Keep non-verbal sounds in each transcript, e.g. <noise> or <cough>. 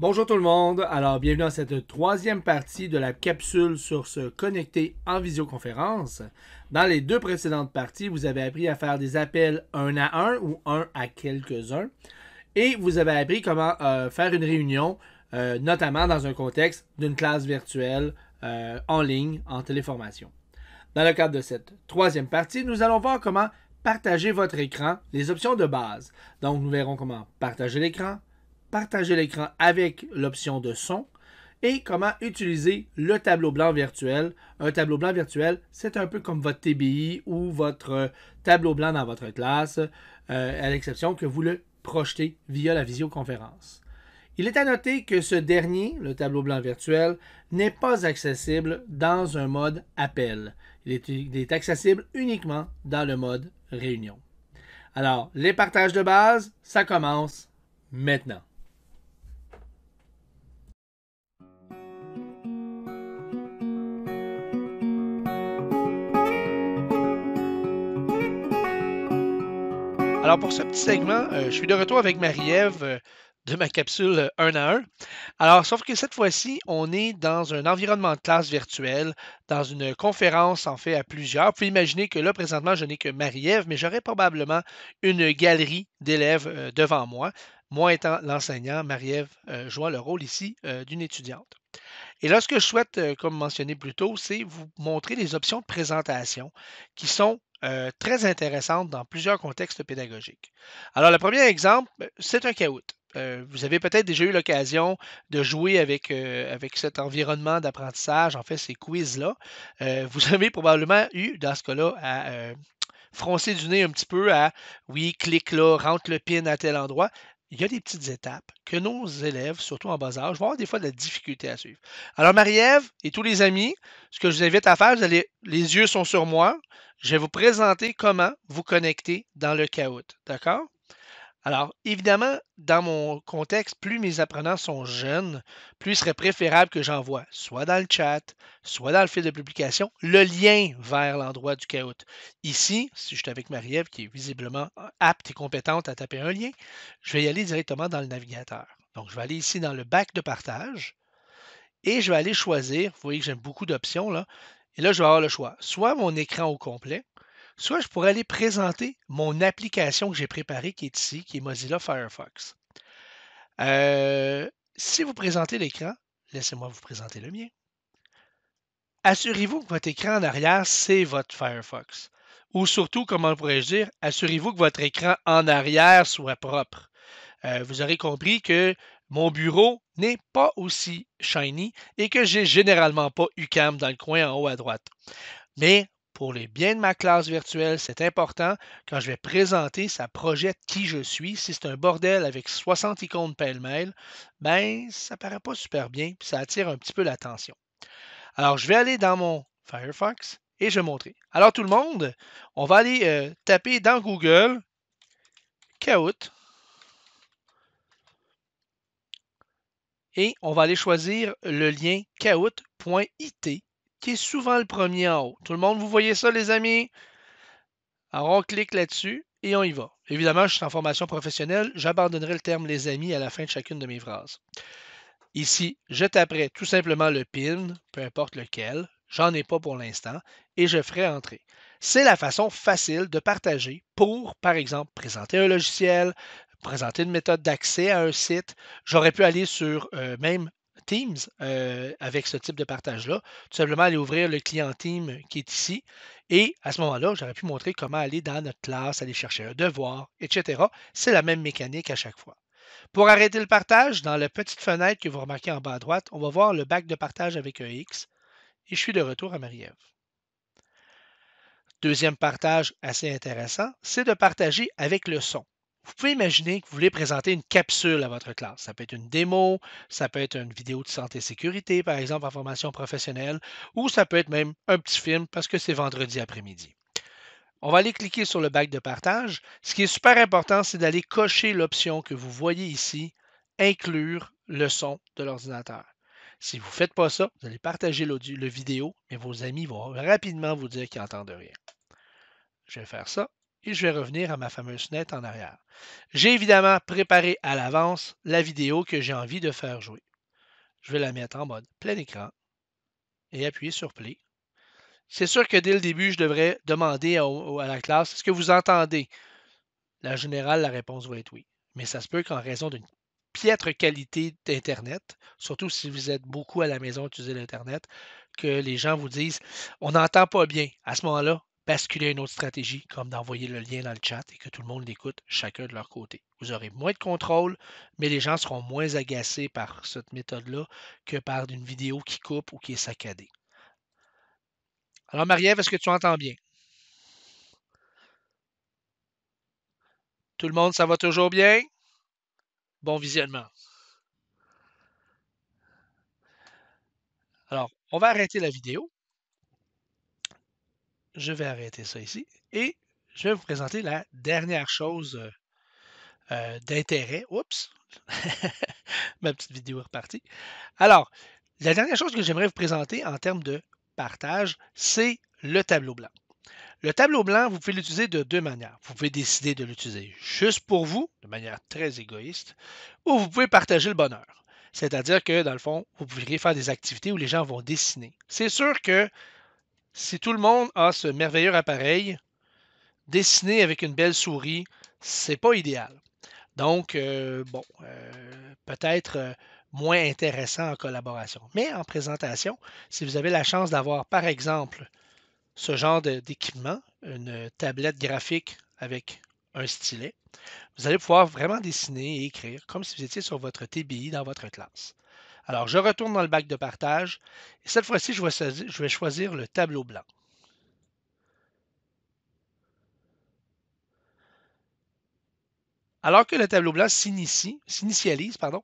Bonjour tout le monde. Alors, bienvenue dans cette troisième partie de la capsule sur se connecter en visioconférence. Dans les deux précédentes parties, vous avez appris à faire des appels un à un ou un à quelques-uns. Et vous avez appris comment euh, faire une réunion, euh, notamment dans un contexte d'une classe virtuelle euh, en ligne, en téléformation. Dans le cadre de cette troisième partie, nous allons voir comment partager votre écran, les options de base. Donc, nous verrons comment partager l'écran, partager l'écran avec l'option de son et comment utiliser le tableau blanc virtuel. Un tableau blanc virtuel, c'est un peu comme votre TBI ou votre euh, tableau blanc dans votre classe, euh, à l'exception que vous le projetez via la visioconférence. Il est à noter que ce dernier, le tableau blanc virtuel, n'est pas accessible dans un mode appel. il est, accessible uniquement dans le mode réunion. Alors, les partages de base, ça commence maintenant. Alors pour ce petit segment, euh, je suis de retour avec Marie-Ève euh, de ma capsule 1 euh, à 1. Alors sauf que cette fois-ci, on est dans un environnement de classe virtuelle, dans une conférence en fait à plusieurs. Vous pouvez imaginer que là présentement, je n'ai que Marie-Ève, mais j'aurais probablement une galerie d'élèves devant moi. Moi étant l'enseignant, Marie-Ève joue le rôle ici d'une étudiante. Et là, ce que je souhaite, euh, comme mentionné plus tôt, c'est vous montrer les options de présentation qui sont euh, très intéressantes dans plusieurs contextes pédagogiques. Alors, le premier exemple, euh, c'est un caout. vous avez peut-être déjà eu l'occasion de jouer avec, avec cet environnement d'apprentissage, en fait, ces quiz-là. vous <laughs> avez probablement eu, dans ce cas-là, à froncer du nez un petit peu à oui, clique là, rentre le pin à tel endroit il y a des petites étapes que nos élèves, surtout en bas âge, vont avoir des fois de la difficulté à suivre. Alors, Marie-Ève et tous les amis, ce que je vous invite à faire, les yeux sont sur moi. Je vais vous présenter comment vous connecter dans le caoutchouc. D'accord? Alors, évidemment, dans mon contexte, plus mes apprenants sont jeunes, plus il serait préférable que j'envoie, soit dans le chat, soit dans le fil de publication, le lien vers l'endroit du caout. Ici, si je suis avec Marie-Ève, qui est visiblement euh, apte et compétente à taper un lien, je vais y aller directement dans le navigateur. Donc, je vais aller ici dans le bac de partage et je vais aller choisir, vous voyez que j'aime beaucoup d'options là, et là, je vais avoir le choix, soit mon écran au complet, Soit je pourrais aller présenter mon application que j'ai préparée qui est ici, qui est Mozilla Firefox. Euh, si vous présentez l'écran, laissez-moi vous présenter le mien. Assurez-vous que votre écran en arrière, c'est votre Firefox. Ou surtout, comment pourrais-je dire, assurez-vous que votre écran en arrière soit propre. Euh, vous aurez compris que mon bureau n'est pas aussi shiny et que j'ai généralement pas UCAM dans le coin en haut à droite. Mais pour les biens de ma classe virtuelle, c'est important quand je vais présenter, ça projette qui je suis. Si c'est un bordel avec 60 icônes pêle-mêle, ben, ça paraît pas super bien, puis ça attire un petit peu l'attention. Alors, je vais aller dans mon Firefox et je vais montrer. Alors, tout le monde, on va aller euh, taper dans Google Kahoot. Et on va aller choisir le lien kahoot.it qui est souvent le premier en haut. Tout le monde, vous voyez ça, les amis? Alors, on clique là-dessus et on y va. Évidemment, je suis en formation professionnelle, j'abandonnerai le terme les amis à la fin de chacune de mes phrases. Ici, je taperai tout simplement le PIN, peu importe lequel, j'en ai pas pour l'instant, et je ferai entrer. C'est la façon facile de partager pour, par exemple, présenter un logiciel, présenter une méthode d'accès à un site. J'aurais pu aller sur euh, même Teams euh, avec ce type de partage-là. Tout simplement aller ouvrir le client Team euh, qui est ici. Et à ce moment-là, j'aurais pu montrer comment aller dans notre classe, aller chercher un devoir, etc. C'est la même mécanique à chaque fois. Pour arrêter le partage, dans la petite fenêtre que vous remarquez en bas à droite, on va voir le bac de partage avec un X. Et je suis de retour à Marie-Ève. Deuxième partage assez intéressant, c'est de partager avec le son. Vous pouvez imaginer que vous voulez présenter une capsule à votre classe. Ça peut être une démo, ça peut être une vidéo de santé et sécurité, par exemple en formation professionnelle, ou ça peut être même un petit film parce que c'est vendredi après-midi. On va aller cliquer sur le bac de partage. Ce qui est super important, c'est d'aller cocher l'option que vous voyez ici, inclure le son de l'ordinateur. Si vous ne faites pas ça, vous allez partager le vidéo, mais vos amis vont rapidement vous dire qu'ils n'entendent rien. Je vais faire ça et je vais revenir à ma fameuse fenêtre en arrière. J'ai évidemment préparé à l'avance la vidéo que j'ai envie de faire jouer. Je vais la mettre en mode plein écran et appuyer sur Play. C'est sûr que dès le début, je devrais demander à, la classe est-ce que vous entendez La générale, la réponse va être oui. Mais ça se peut qu'en raison d'une piètre qualité d'Internet, surtout si vous êtes beaucoup à la maison à utiliser l'Internet, que les gens vous disent on n'entend pas bien. À ce moment-là, basculer une autre stratégie, comme d'envoyer le lien dans le chat et que tout le monde l'écoute chacun de leur côté. Vous aurez moins de contrôle, mais les gens seront moins agacés par cette méthode-là que par une vidéo qui coupe ou qui est saccadée. Alors, Marie-Ève, est-ce que tu entends bien? Tout le monde, ça va toujours bien? Bon visionnement. Alors, on va arrêter la vidéo je vais arrêter ça ici et je vais vous présenter la dernière chose euh, euh, d'intérêt. Oups, <laughs> ma petite vidéo est repartie. Alors, la dernière chose que j'aimerais vous présenter en termes de partage, c'est le tableau blanc. Le tableau blanc, vous pouvez l'utiliser de deux manières. Vous pouvez décider de l'utiliser juste pour vous, de manière très égoïste, ou vous pouvez partager le bonheur. C'est-à-dire que, dans le fond, vous pouvez faire des activités où les gens vont dessiner. C'est sûr que si tout le monde a ce merveilleux appareil, dessiner avec une belle souris, c'est pas idéal. Donc, euh, bon, euh, peut-être euh, moins intéressant en collaboration. Mais en présentation, si vous avez la chance d'avoir, par exemple, ce genre d'équipement, une tablette graphique avec un stylet, vous allez pouvoir vraiment dessiner et écrire comme si vous étiez sur votre TBI dans votre classe. Alors, je retourne dans le bac de partage. Et cette fois-ci, je, vais choisir le tableau blanc. Alors que le tableau blanc s'initialise, pardon,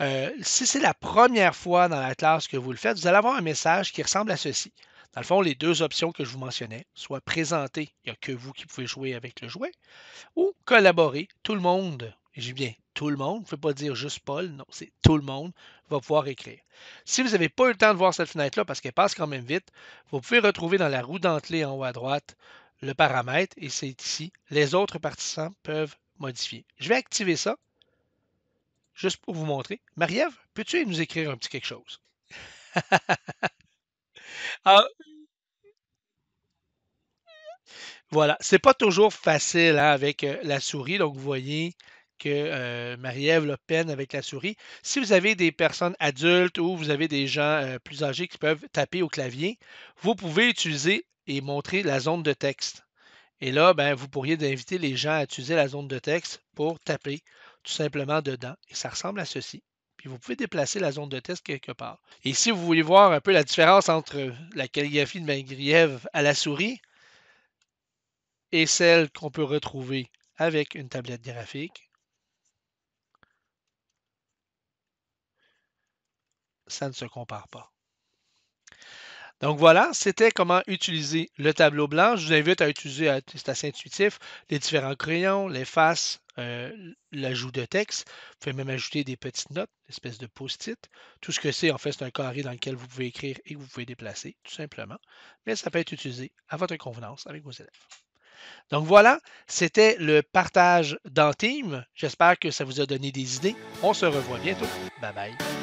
euh, si c'est la première fois dans la classe que vous le faites, vous allez avoir un message qui ressemble à ceci. Dans le fond, les deux options que je vous mentionnais, soit présenter, il n'y a que vous qui pouvez jouer avec le jouet, ou collaborer, tout le monde, j'ai bien tout le monde, je ne pas dire juste Paul, non, c'est tout le monde va pouvoir écrire. Si vous n'avez pas eu le temps de voir cette fenêtre-là, parce qu'elle passe quand même vite, vous pouvez retrouver dans la roue dentelée en haut à droite le paramètre, et c'est ici, les autres participants peuvent modifier. Je vais activer ça, juste pour vous montrer. Marie-Ève, peux-tu nous écrire un petit quelque chose? <laughs> Ah. voilà, c'est pas toujours facile hein, avec euh, la souris, donc vous voyez, que euh, Marie-Ève peine avec la souris. Si vous avez des personnes adultes ou vous avez des gens euh, plus âgés qui peuvent taper au clavier, vous pouvez utiliser et montrer la zone de texte. Et là, ben, vous pourriez inviter les gens à utiliser la zone de texte pour taper tout simplement dedans. Et ça ressemble à ceci. Puis vous pouvez déplacer la zone de texte quelque part. Et si vous voulez voir un peu la différence entre la calligraphie de Marie-Ève à la souris et celle qu'on peut retrouver avec une tablette graphique, ça ne se compare pas. Donc voilà, c'était comment utiliser le tableau blanc. Je vous invite à utiliser, c'est assez intuitif, les différents crayons, les faces, euh, l'ajout de texte. Vous pouvez même ajouter des petites notes, une espèce de post-it. Tout ce que c'est, en fait, c'est un carré dans lequel vous pouvez écrire et que vous pouvez déplacer, tout simplement. Mais ça peut être utilisé à votre convenance avec vos élèves. Donc voilà, c'était le partage dans Team. J'espère que ça vous a donné des idées. On se revoit bientôt. Bye bye.